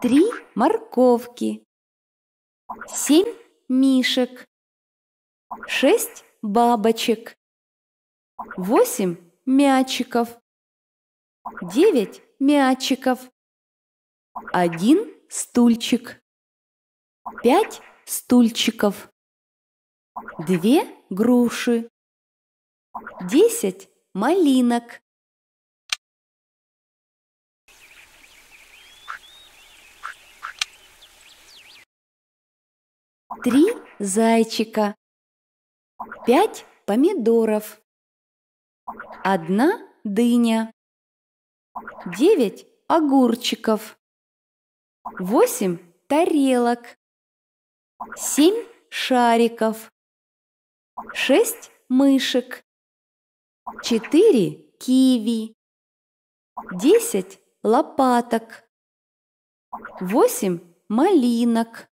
три морковки, семь мишек, шесть бабочек, восемь мячиков, девять мячиков, один стульчик, пять стульчиков, две груши, десять малинок, Три зайчика. Пять помидоров. Одна дыня. Девять огурчиков. Восемь тарелок. Семь шариков. Шесть мышек. Четыре киви. Десять лопаток. Восемь малинок.